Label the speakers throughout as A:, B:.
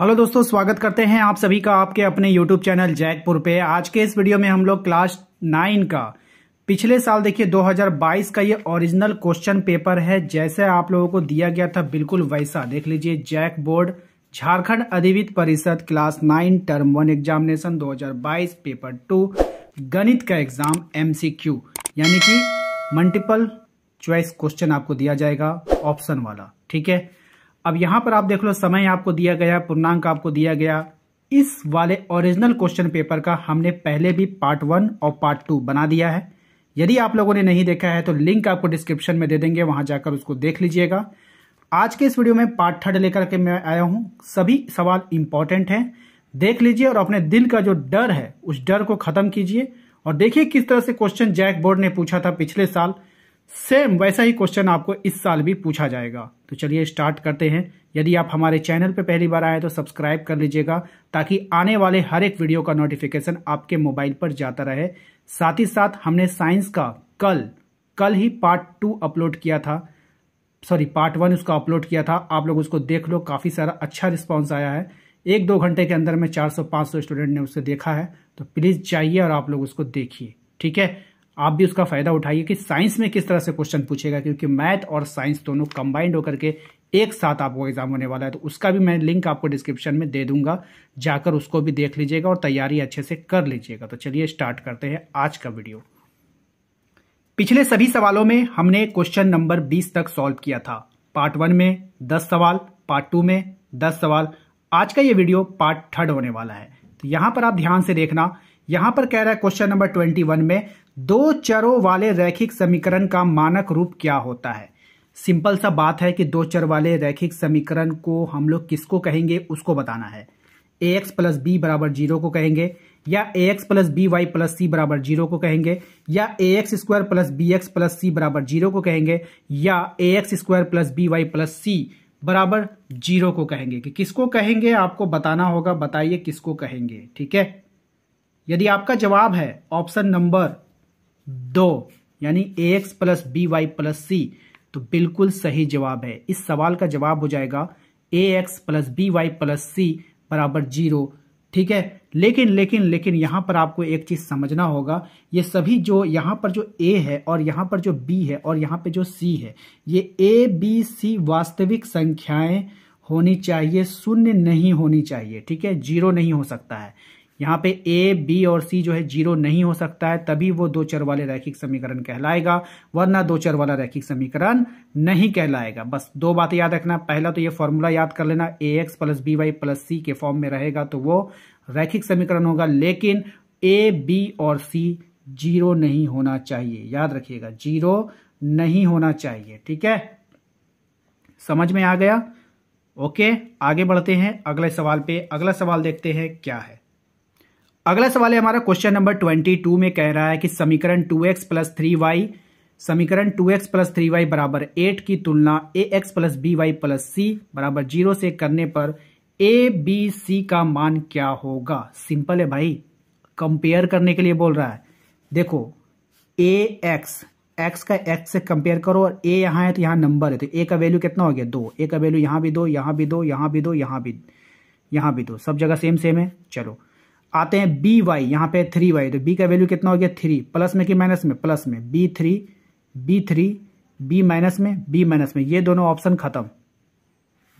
A: hello दोस्तों स्वागत करते हैं आप सभी का आपके अपने यूट्यूब चैनल जैकपुर पे आज के इस वीडियो में हम लोग क्लास नाइन का पिछले साल देखिए 2022 का ये ओरिजिनल क्वेश्चन पेपर है जैसे आप लोगों को दिया गया था बिल्कुल वैसा देख लीजिए जैक बोर्ड झारखंड अधिवित परिषद class nine term one examination 2022 paper two गणित का एग्जाम एमसीक्यू यानी कि मल्टीपल च्वाइस क्वेश्चन आपको दिया जाएगा ऑप्शन वाला ठीक है अब यहां पर आप देख लो समय आपको दिया गया पूर्णांक आपको दिया गया इस वाले ओरिजिनल क्वेश्चन पेपर का हमने पहले भी पार्ट वन और पार्ट टू बना दिया है यदि आप लोगों ने नहीं देखा है तो लिंक आपको डिस्क्रिप्शन में दे देंगे वहां जाकर उसको देख लीजिएगा आज के इस वीडियो में पार्ट थर्ड लेकर के मैं आया हूं सभी सवाल इंपॉर्टेंट हैं देख लीजिए और अपने दिल का जो डर है उस डर को खत्म कीजिए और देखिए किस तरह से क्वेश्चन जैक बोर्ड ने पूछा था पिछले साल सेम वैसा ही क्वेश्चन आपको इस साल भी पूछा जाएगा तो चलिए स्टार्ट करते हैं यदि आप हमारे चैनल पर पहली बार आए तो सब्सक्राइब कर लीजिएगा ताकि आने वाले हर एक वीडियो का नोटिफिकेशन आपके मोबाइल पर जाता रहे साथ ही साथ हमने साइंस का कल कल ही पार्ट टू अपलोड किया था सॉरी पार्ट वन उसका अपलोड किया था आप लोग उसको देख लो काफ़ी सारा अच्छा रिस्पॉन्स आया है एक दो घंटे के अंदर में 400-500 स्टूडेंट ने उसे देखा है तो प्लीज़ जाइए और आप लोग उसको देखिए ठीक है आप भी उसका फायदा उठाइए कि साइंस में किस तरह से क्वेश्चन पूछेगा क्योंकि मैथ और साइंस दोनों कंबाइंड होकर के एक साथ आपको एग्जाम होने वाला है तो उसका भी मैं लिंक आपको डिस्क्रिप्शन में दे दूंगा जाकर उसको भी देख लीजिएगा और तैयारी अच्छे से कर लीजिएगा तो चलिए स्टार्ट करते हैं आज का वीडियो पिछले सभी सवालों में हमने क्वेश्चन नंबर बीस तक सॉल्व किया था पार्ट वन में दस सवाल पार्ट टू में दस सवाल आज का ये वीडियो पार्ट थर्ड होने वाला है तो यहां पर आप ध्यान से देखना यहां पर कह रहा है क्वेश्चन नंबर ट्वेंटी वन में दो चरों वाले रैखिक समीकरण का मानक रूप क्या होता है सिंपल सा बात है कि दो चर वाले रैखिक समीकरण को हम लोग किसको कहेंगे उसको बताना है ए एक्स प्लस बी बराबर जीरो को कहेंगे या a x plus b y plus c बराबर जीरो को कहेंगे या a x square plus b x plus c बराबर जीरो को कहेंगे या a x square plus b y plus c बराबर जीरो को कहेंगे कि किसको कहेंगे आपको बताना होगा बताइए किसको कहेंगे ठीक है यदि आपका जवाब है ऑप्शन नंबर दो यानी a x plus b y plus c तो बिल्कुल सही जवाब है इस सवाल का जवाब हो जाएगा a x plus b y plus c बराबर जीरो ठीक है लेकिन लेकिन लेकिन यहां पर आपको एक चीज़ समझना होगा ये सभी जो यहां पर जो ए है और यहां पर जो बी है और यहां पे जो सी है ये ए बी सी वास्तविक संख्याएं होनी चाहिए शून्य नहीं होनी चाहिए ठीक है जीरो नहीं हो सकता है यहाँ पे ए बी और सी जो है जीरो नहीं हो सकता है तभी वो दो चर वाले रैखिक समीकरण कहलाएगा वरना दो चर वाला रैखिक समीकरण नहीं कहलाएगा बस दो बातें याद रखना पहला तो ये फॉर्मूला याद कर लेना a x plus b y plus c के फॉर्म में रहेगा तो वो रैखिक समीकरण होगा लेकिन ए बी और सी जीरो नहीं होना चाहिए याद रखिएगा जीरो नहीं होना चाहिए ठीक है समझ में आ गया ओके आगे बढ़ते हैं अगले सवाल पे अगला सवाल देखते हैं क्या है अगला सवाल है हमारा क्वेश्चन नंबर ट्वेंटी टू में कह रहा है कि समीकरण two x plus three y समीकरण two x plus three y बराबर एट की तुलना a x plus b y plus c बराबर जीरो से करने पर ए बी सी का मान क्या होगा सिंपल है भाई कंपेयर करने के लिए बोल रहा है देखो ए एक्स एक्स का एक्स से कंपेयर करो और ए यहाँ है तो यहाँ नंबर है तो ए का वैल्यू कितना हो गया दो ए का वैल्यू यहाँ भी दो यहाँ भी दो यहाँ भी दो यहाँ भी यहाँ भी दो सब जगह सेम सेम है चलो आते हैं बी वाई यहाँ पे थ्री वाई तो बी का वैल्यू कितना हो गया थ्री प्लस में कि माइनस में प्लस में b three b three b minus में बी माइनस में ये दोनों ऑप्शन खत्म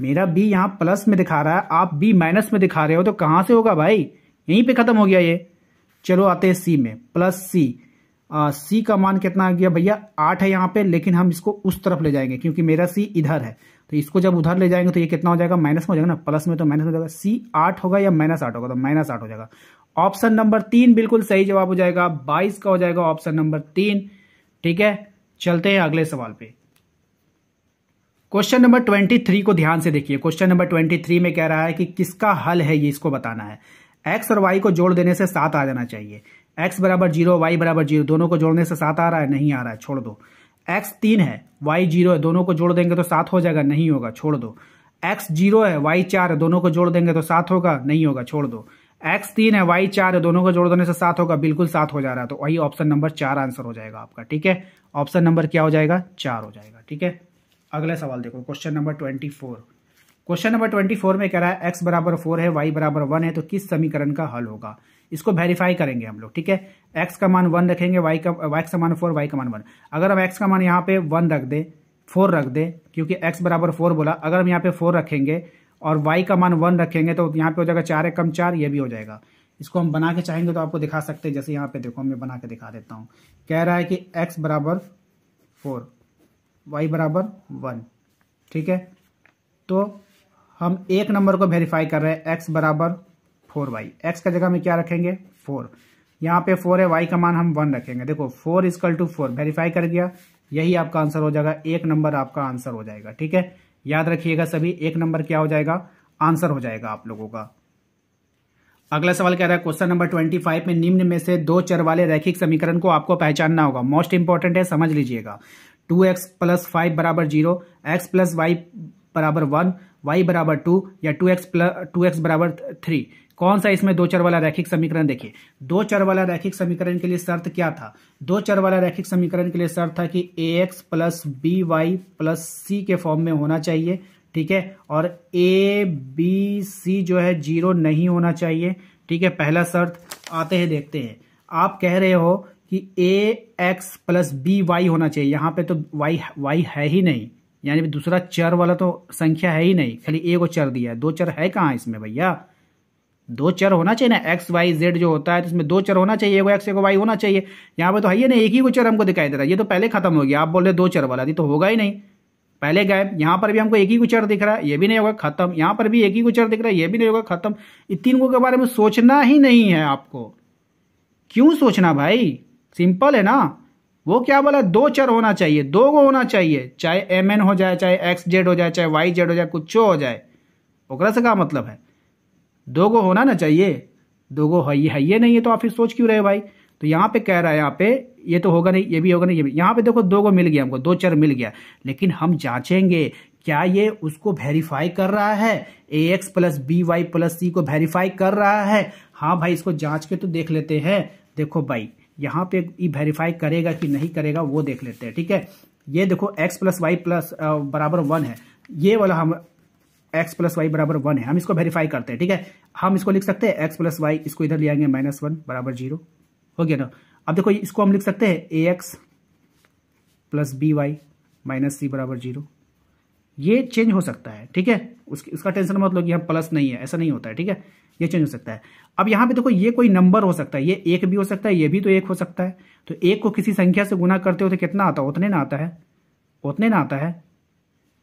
A: मेरा बी यहाँ प्लस में दिखा रहा है आप बी माइनस में दिखा रहे हो तो कहाँ से होगा भाई यहीं पे खत्म हो गया ये चलो आते हैं सी में प्लस सी सी का मान कितना आ गया भैया आठ है यहाँ पे लेकिन हम इसको उस तरफ ले जाएंगे क्योंकि मेरा सी इधर है तो इसको जब उधर ले जाएंगे तो ये कितना हो जाएगा माइनस में हो जाएगा ना प्लस में तो माइनस हो जाएगा सी आठ होगा या माइनस आठ होगा तो माइनस आठ हो जाएगा ऑप्शन नंबर तीन बिल्कुल सही जवाब हो जाएगा बाईस का हो जाएगा ऑप्शन नंबर तीन ठीक है चलते हैं अगले सवाल पे क्वेश्चन नंबर ट्वेंटी थ्री को ध्यान से देखिए क्वेश्चन नंबर ट्वेंटी थ्री में कह रहा है कि किसका हल है ये इसको बताना है एक्स और वाई को जोड़ देने से सात आ जाना चाहिए एक्स बराबर जीरो वाई बराबर जीरो दोनों को जोड़ने से सात आ रहा है नहीं आ रहा है छोड़ दो एक्स तीन है वाई जीरो है दोनों को जोड़ देंगे तो सात हो जाएगा नहीं होगा छोड़ दो एक्स जीरो है वाई चार है दोनों को जोड़ देंगे तो सात होगा नहीं होगा छोड़ दो एक्स तीन है वाई चार है दोनों को जोड़ देने से सात होगा बिल्कुल सात हो जा रहा है तो वही ऑप्शन नंबर चार आंसर हो जाएगा आपका ठीक है ऑप्शन नंबर क्या हो जाएगा चार हो जाएगा ठीक है अगला सवाल देखो question number twenty four question number twenty four में कह रहा है एक्स बराबर फोर है वाई बराबर वन है तो किस समीकरण का हल होगा इसको वेरीफाई करेंगे हम लोग ठीक है एक्स का मान वन रखेंगे वाई का वाई का मान फोर वाई का मान वन अगर हम एक्स का मान यहाँ पे वन रख दें फोर रख दें क्योंकि एक्स बराबर फोर बोला अगर हम यहाँ पे फोर रखेंगे और वाई का मान वन रखेंगे तो यहाँ पे हो जाएगा चार एक कम चार ये भी हो जाएगा इसको हम बना के चाहेंगे तो आपको दिखा सकते हैं जैसे यहाँ पे देखो मैं बना के दिखा देता हूँ कह रहा है कि एक्स बराबर फोर वाई बराबर वन ठीक है तो हम एक नंबर को वेरीफाई कर रहे हैं एक्स बराबर फोर वाई एक्स का जगह में क्या रखेंगे फोर यहाँ पे फोर है वाई का मान हम वन रखेंगे देखो four is equal to four verify कर गया यही आपका आंसर हो जाएगा एक नंबर आपका आंसर हो जाएगा ठीक है याद रखिएगा सभी एक नंबर क्या हो जाएगा आंसर हो जाएगा आप लोगों का अगला सवाल कह रहा है क्वेश्चन नंबर ट्वेंटी फाइव में निम्न में से दो चर वाले रैखिक समीकरण को आपको पहचानना होगा मोस्ट इंपॉर्टेंट है समझ लीजिएगा टू एक्स प्लस फाइव बराबर जीरो एक्स प्लस वाई बराबर वन वाई बराबर टू या two x plus two x बराबर थ्री कौन सा इसमें दो चर वाला रैखिक समीकरण देखिए दो चर वाला रैखिक समीकरण के लिए शर्त क्या था दो चर वाला रैखिक समीकरण के लिए शर्त था कि a x plus b y plus c के फॉर्म में होना चाहिए ठीक है और ए बी सी जो है जीरो नहीं होना चाहिए ठीक है पहला शर्त आते हैं देखते हैं आप कह रहे हो कि a x plus b y होना चाहिए यहाँ पे तो वाई वाई है ही नहीं यानी दूसरा चर वाला तो संख्या है ही नहीं खाली ए को चर दिया है दो चर है कहाँ इसमें भैया दो चर होना चाहिए ना एक्स वाई जेड जो होता है तो इसमें दो चर होना चाहिए एगो एक्स एगो वाई होना चाहिए यहाँ पे तो है ही नहीं एक ही को चर हमको दिखाई दे रहा है ये तो पहले खत्म हो गया आप बोल रहे दो चर वाला थी तो होगा ही नहीं पहले गए यहाँ पर भी हमको एक ही गुचर दिख रहा है ये भी नहीं होगा खत्म यहाँ पर भी एक ही गुचर दिख रहा है ये भी नहीं होगा खत्म इन तीन को के बारे में सोचना ही नहीं है आपको क्यों सोचना भाई सिंपल है ना वो क्या बोला दो चर होना चाहिए दो गो होना चाहिए चाहे एम एन हो जाए चाहे एक्स जेड हो जाए चाहे वाई जेड हो जाए कुछ हो जाए ओकरा से क्या मतलब है दो गो होना ना चाहिए दो गो है ये है ये नहीं है तो आप फिर सोच क्यों रहे भाई तो यहाँ पे कह रहा है यहाँ पे ये तो होगा नहीं ये भी होगा नहीं ये भी यहाँ पे देखो दो गो मिल गया हमको दो चर मिल गया लेकिन हम जांचेंगे क्या ये उसको वेरीफाई कर रहा है a x plus b y plus c को वेरीफाई कर रहा है हाँ भाई इसको जांच के तो देख लेते हैं देखो भाई यहाँ पे वेरीफाई करेगा कि नहीं करेगा वो देख लेते हैं ठीक है ये देखो एक्स प्लस वाई प्लस बराबर वन है ये वाला हम एक्स प्लस वाई बराबर वन है हम इसको वेरीफाई करते हैं ठीक है हम इसको लिख सकते हैं एक्स प्लस वाई इसको इधर ले आएंगे माइनस वन बराबर जीरो हो गया ना अब देखो इसको हम लिख सकते हैं a x plus b y minus c बराबर जीरो ये चेंज हो सकता है ठीक है उसकी उसका टेंशन मत लो कि यहाँ प्लस नहीं है ऐसा नहीं होता है ठीक है ये चेंज हो सकता है अब यहाँ पे देखो ये कोई नंबर हो सकता है ये एक भी हो सकता है ये भी तो एक हो सकता है तो एक को किसी संख्या से गुना करते हो तो कितना आता है उतने ना आता है उतने ना आता है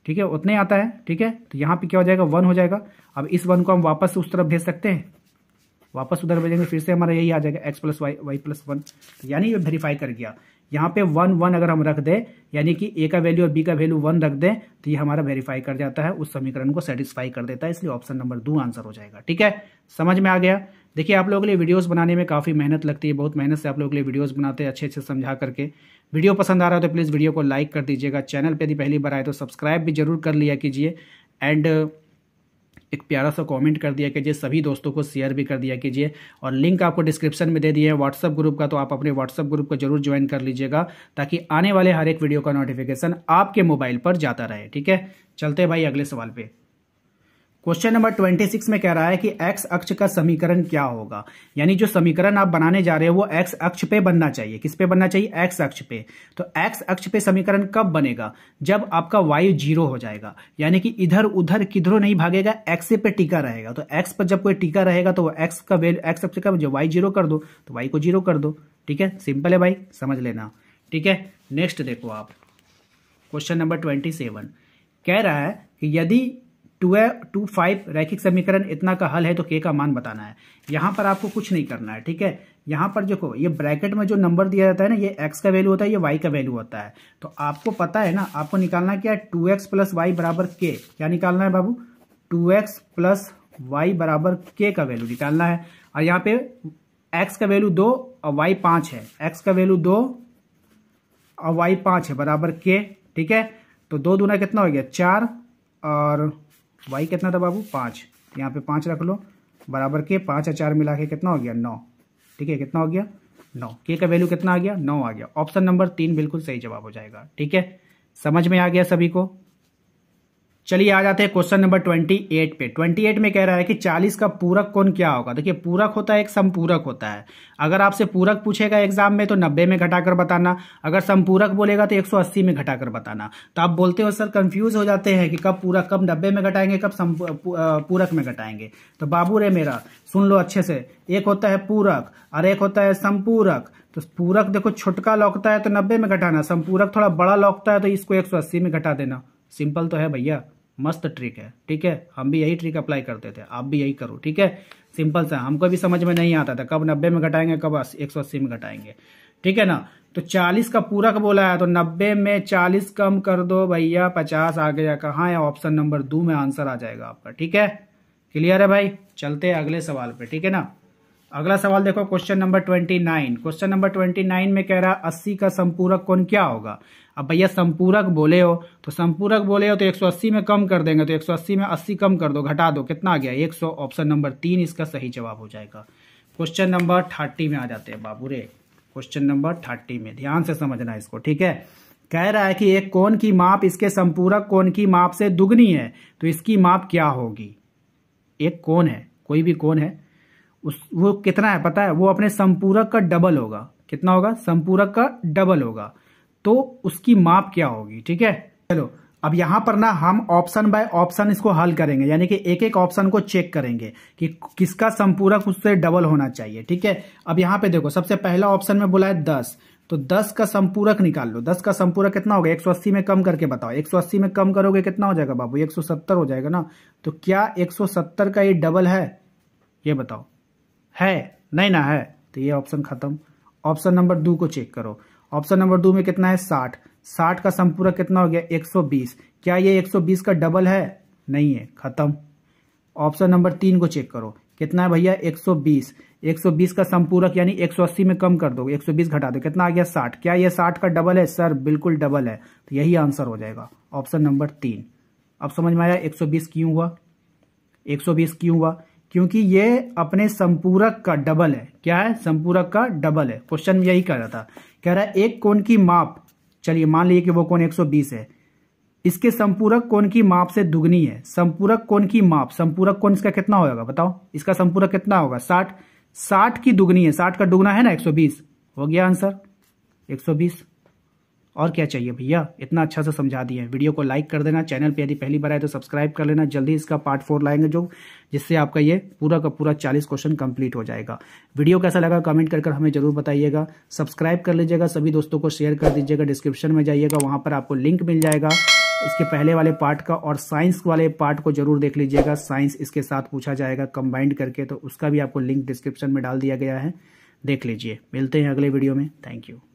A: ठीक है उतने आता है ठीक है तो यहाँ पे क्या हो जाएगा वन हो जाएगा अब इस वन को हम वापस उस तरफ भेज सकते हैं वापस उधर भेजेंगे फिर से हमारा यही आ जाएगा x plus y y plus one यानी ये वेरीफाई कर गया यहाँ पे वन वन अगर हम रख दें यानी कि ए का वैल्यू और बी का वैल्यू वन रख दें तो ये हमारा वेरीफाई कर जाता है उस समीकरण को सेटिस्फाई कर देता है इसलिए ऑप्शन नंबर दो आंसर हो जाएगा ठीक है समझ में आ गया देखिए आप लोगों के लिए वीडियोस बनाने में काफ़ी मेहनत लगती है बहुत मेहनत से आप लोगों के लिए वीडियोस बनाते हैं अच्छे अच्छे समझा करके वीडियो पसंद आ रहा है तो प्लीज़ वीडियो को लाइक कर दीजिएगा चैनल पर यदि पहली बार आए तो सब्सक्राइब भी जरूर कर लिया कीजिए एंड एक प्यारा सा कमेंट कर दिया कीजिए सभी दोस्तों को शेयर भी कर दिया कीजिए और लिंक आपको डिस्क्रिप्शन में दे दिए हैं व्हाट्सअप ग्रुप का तो आप अपने व्हाट्सअप ग्रुप को जरूर ज्वाइन कर लीजिएगा ताकि आने वाले हर एक वीडियो का नोटिफिकेशन आपके मोबाइल पर जाता रहे ठीक है चलते भाई अगले सवाल पर क्वेश्चन नंबर ट्वेंटी सिक्स में कह रहा है कि एक्स अक्ष का समीकरण क्या होगा यानी जो समीकरण आप बनाने जा रहे हो वो एक्स अक्ष पे बनना चाहिए किस पे बनना चाहिए एक्स अक्ष पे तो एक्स अक्ष पे समीकरण कब बनेगा जब आपका वायु जीरो हो जाएगा यानी कि इधर उधर किधरों नहीं भागेगा एक्स पे टीका रहेगा तो एक्स पर जब कोई टीका रहेगा तो एक्स का वेल्यू एक्स अक्ष का जो वाई जीरो कर दो तो वाई को जीरो कर दो ठीक है सिंपल है भाई समझ लेना ठीक है नेक्स्ट देखो आप क्वेश्चन नंबर ट्वेंटी सेवन कह रहा है कि यदि टू है टू फाइव रैखिक समीकरण इतना का हल है तो के का मान बताना है यहाँ पर आपको कुछ नहीं करना है ठीक है यहाँ पर देखो ये ब्रैकेट में जो नंबर दिया जाता है ना ये एक्स का वैल्यू होता है ये वाई का वैल्यू होता है तो आपको पता है ना आपको निकालना क्या है टू एक्स प्लस वाई बराबर के क्या निकालना है बाबू टू एक्स प्लस वाई बराबर के का वैल्यू निकालना है और यहाँ पे एक्स का वैल्यू दो और वाई पाँच है एक्स का वैल्यू दो और वाई पाँच है बराबर के ठीक है तो दो दूना कितना हो गया चार और वाई कितना था बाबू पाँच यहाँ पे पाँच रख लो बराबर के पाँच अचार मिला के कितना हो गया नौ ठीक है कितना हो गया नौ के का वैल्यू कितना आ गया नौ आ गया ऑप्शन नंबर तीन बिल्कुल सही जवाब हो जाएगा ठीक है समझ में आ गया सभी को चलिए आ जाते हैं क्वेश्चन नंबर ट्वेंटी एट पे ट्वेंटी एट में कह रहा है कि चालीस का पूरक कौन क्या होगा देखिए पूरक होता है एक संपूरक होता है अगर आपसे पूरक पूछेगा एग्जाम में तो नब्बे में घटाकर बताना अगर संपूरक बोलेगा तो एक सौ अस्सी में घटाकर बताना तो आप बोलते हो सर कंफ्यूज हो जाते हैं कि कब पूरक कब नब्बे में घटाएंगे कब पूरक में घटाएंगे तो बाबू रे मेरा सुन लो अच्छे से एक होता है पूरक और एक होता है संपूरक तो पूरक देखो छुटका लौकता है तो नब्बे में घटाना संपूरक थोड़ा बड़ा लौकता है तो इसको एक सौ अस्सी में घटा देना सिंपल तो है भैया मस्त ट्रिक है ठीक है हम भी यही ट्रिक अप्लाई करते थे आप भी यही करो ठीक है सिंपल सा हमको भी समझ में नहीं आता था कब नब्बे में घटाएंगे कब एक सौ अस्सी में घटाएंगे ठीक है ना तो चालीस का पूरा का बोला है तो नब्बे में चालीस कम कर दो भैया पचास आ गया कहाँ है ऑप्शन नंबर दो में आंसर आ जाएगा आपका ठीक है क्लियर है भाई चलते हैं अगले सवाल पे ठीक है ना अगला सवाल देखो question number twenty nine question number twenty nine में कह रहा है अस्सी का संपूरक कौन क्या होगा अब भैया संपूरक बोले हो तो संपूरक बोले हो तो 180 में कम कर देंगे तो 180 में 80 कम कर दो घटा दो कितना आ गया 100 ऑप्शन नंबर तीन इसका सही जवाब हो जाएगा क्वेश्चन नंबर थर्टी में आ जाते हैं बाबू रे क्वेश्चन नंबर थर्टी में ध्यान से समझना इसको ठीक है कह रहा है कि एक कौन की माप इसके संपूरक कोण की माप से दुगनी है तो इसकी माप क्या होगी एक कौन है कोई भी कौन है उस वो कितना है पता है वो अपने संपूरक का डबल होगा कितना होगा संपूरक का डबल होगा तो उसकी माप क्या होगी ठीक है चलो अब यहां पर ना हम ऑप्शन बाय ऑप्शन इसको हल करेंगे यानी कि एक एक ऑप्शन को चेक करेंगे कि किसका संपूरक उससे डबल होना चाहिए ठीक है अब यहां पे देखो सबसे पहला ऑप्शन में बोला है दस तो दस का संपूरक निकाल लो दस का संपूरक कितना होगा अस्सी में कम करके बताओ एक सौ अस्सी में कम करोगे कितना हो जाएगा बाबू एक सौ सत्तर हो जाएगा ना तो क्या एक सौ सत्तर का ये डबल है ये बताओ है नहीं ना है तो ये ऑप्शन खत्म ऑप्शन नंबर दो को चेक करो ऑप्शन नंबर दो में कितना है साठ साठ का संपूरक कितना हो गया एक सौ बीस क्या ये एक सौ बीस का डबल है नहीं है खत्म ऑप्शन नंबर तीन को चेक करो कितना है भैया एक सौ बीस एक सौ बीस का संपूरक यानी एक सौ अस्सी में कम कर दो एक सौ बीस घटा दो कितना आ गया साठ क्या ये साठ का डबल है सर बिल्कुल डबल है तो यही आंसर हो जाएगा ऑप्शन नंबर तीन अब समझ में आया एक सौ बीस क्यों हुआ एक सौ बीस क्यों हुआ क्योंकि ये अपने संपूरक का डबल है क्या है संपूरक का डबल है क्वेश्चन में यही कह रहा था कह रहा है एक कोण की माप चलिए मान लीजिए कि वो कोण 120 है इसके संपूरक कोण की माप से दुगनी है संपूरक कोण की माप संपूरक कोण इसका कितना होगा बताओ इसका संपूरक कितना होगा साठ साठ की दुगनी है साठ का दुगना है ना एक सौ बीस हो गया आंसर एक सौ बीस और क्या चाहिए भैया इतना अच्छा से समझा दिए वीडियो को लाइक कर देना चैनल पे यदि पहली बार आए तो सब्सक्राइब कर लेना जल्दी इसका पार्ट फोर लाएंगे जो जिससे आपका ये पूरा का पूरा चालीस क्वेश्चन कंप्लीट हो जाएगा वीडियो कैसा लगा कमेंट कर, कर हमें जरूर बताइएगा सब्सक्राइब कर लीजिएगा सभी दोस्तों को शेयर कर दीजिएगा डिस्क्रिप्शन में जाइएगा वहाँ पर आपको लिंक मिल जाएगा इसके पहले वाले पार्ट का और साइंस वाले पार्ट को जरूर देख लीजिएगा साइंस इसके साथ पूछा जाएगा कंबाइंड करके तो उसका भी आपको लिंक डिस्क्रिप्शन में डाल दिया गया है देख लीजिए मिलते हैं अगले वीडियो में थैंक यू